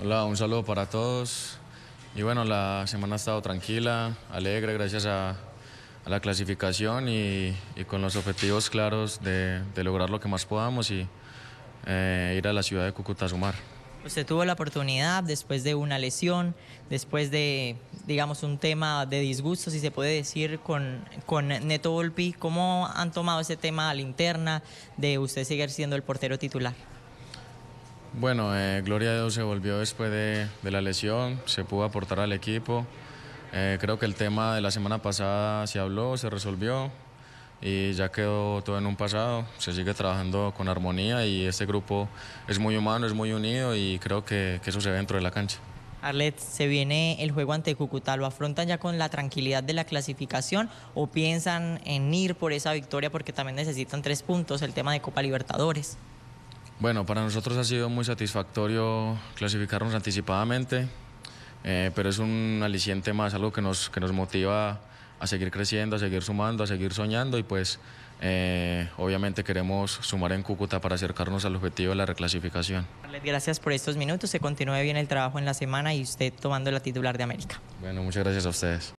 Hola, un saludo para todos. Y bueno, la semana ha estado tranquila, alegre, gracias a, la clasificación y, con los objetivos claros de, lograr lo que más podamos y eh, ir a la ciudad de Cúcuta a sumar. Usted tuvo la oportunidad después de una lesión, después de, digamos, un tema de disgusto, si se puede decir, con, con Neto Volpi. ¿Cómo han tomado ese tema a la interna de usted seguir siendo el portero titular? Bueno, eh, Gloria a Dios se volvió después de, la lesión, se pudo aportar al equipo. Eh, creo que el tema de la semana pasada se habló, se resolvió y ya quedó todo en un pasado. Se sigue trabajando con armonía y este grupo es muy humano, es muy unido y creo que, que eso se ve dentro de la cancha. Arlet, se viene el juego ante Cúcuta, ¿lo afrontan ya con la tranquilidad de la clasificación o piensan en ir por esa victoria porque también necesitan tres puntos el tema de Copa Libertadores? Bueno, para nosotros ha sido muy satisfactorio clasificarnos anticipadamente, eh, pero es un aliciente más, algo que nos, que nos motiva a seguir creciendo, a seguir sumando, a seguir soñando y pues eh, obviamente queremos sumar en Cúcuta para acercarnos al objetivo de la reclasificación. Gracias por estos minutos, Se continúe bien el trabajo en la semana y usted tomando la titular de América. Bueno, muchas gracias a ustedes.